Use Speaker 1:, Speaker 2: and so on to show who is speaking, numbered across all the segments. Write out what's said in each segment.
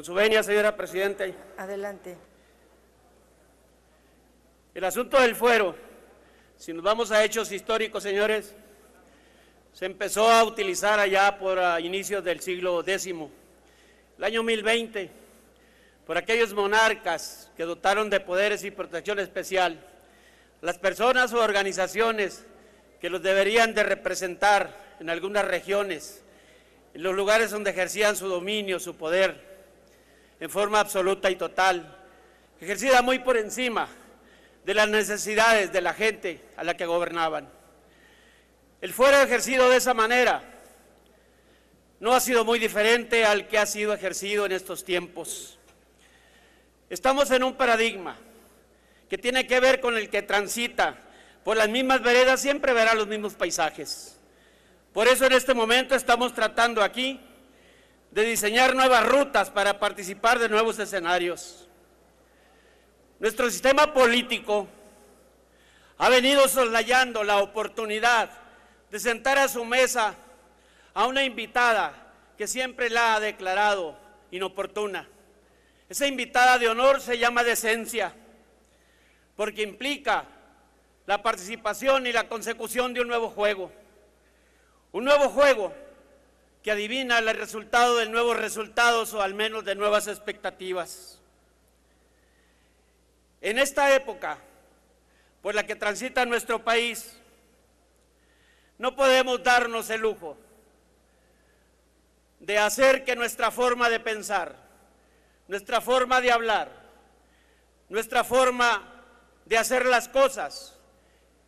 Speaker 1: Con su venia, señora Presidenta. Adelante. El asunto del fuero, si nos vamos a hechos históricos, señores, se empezó a utilizar allá por ah, inicios del siglo X, el año 1020, por aquellos monarcas que dotaron de poderes y protección especial, las personas o organizaciones que los deberían de representar en algunas regiones, en los lugares donde ejercían su dominio, su poder, en forma absoluta y total, ejercida muy por encima de las necesidades de la gente a la que gobernaban. El fuero ejercido de esa manera no ha sido muy diferente al que ha sido ejercido en estos tiempos. Estamos en un paradigma que tiene que ver con el que transita por las mismas veredas, siempre verá los mismos paisajes. Por eso en este momento estamos tratando aquí de diseñar nuevas rutas para participar de nuevos escenarios. Nuestro sistema político ha venido soslayando la oportunidad de sentar a su mesa a una invitada que siempre la ha declarado inoportuna. Esa invitada de honor se llama decencia, porque implica la participación y la consecución de un nuevo juego. Un nuevo juego que adivina el resultado de nuevos resultados o al menos de nuevas expectativas. En esta época por la que transita nuestro país, no podemos darnos el lujo de hacer que nuestra forma de pensar, nuestra forma de hablar, nuestra forma de hacer las cosas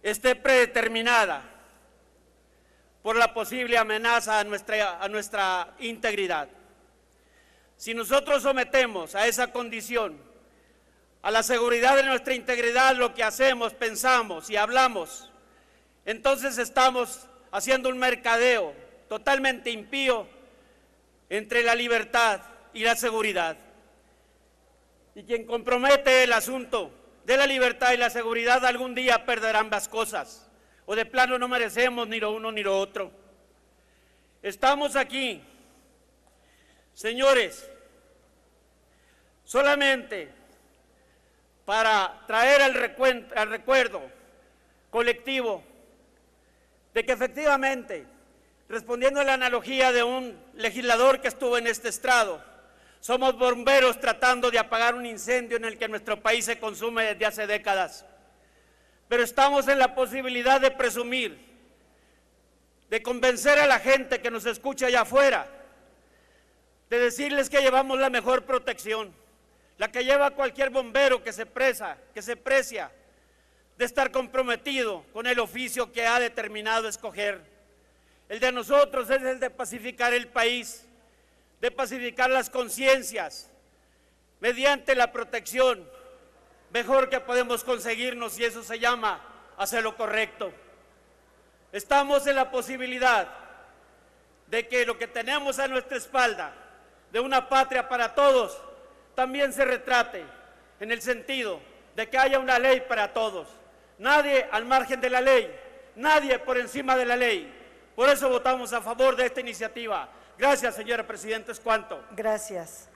Speaker 1: esté predeterminada por la posible amenaza a nuestra, a nuestra integridad. Si nosotros sometemos a esa condición, a la seguridad de nuestra integridad, lo que hacemos, pensamos y hablamos, entonces estamos haciendo un mercadeo totalmente impío entre la libertad y la seguridad. Y quien compromete el asunto de la libertad y la seguridad algún día perderá ambas cosas o de plano no merecemos ni lo uno ni lo otro. Estamos aquí, señores, solamente para traer al, al recuerdo colectivo de que efectivamente, respondiendo a la analogía de un legislador que estuvo en este estrado, somos bomberos tratando de apagar un incendio en el que nuestro país se consume desde hace décadas pero estamos en la posibilidad de presumir, de convencer a la gente que nos escucha allá afuera, de decirles que llevamos la mejor protección, la que lleva cualquier bombero que se presa, que se precia, de estar comprometido con el oficio que ha determinado escoger. El de nosotros es el de pacificar el país, de pacificar las conciencias, mediante la protección mejor que podemos conseguirnos y eso se llama hacer lo correcto. Estamos en la posibilidad de que lo que tenemos a nuestra espalda, de una patria para todos, también se retrate en el sentido de que haya una ley para todos. Nadie al margen de la ley, nadie por encima de la ley. Por eso votamos a favor de esta iniciativa. Gracias, señora Presidenta. Es cuanto. Gracias.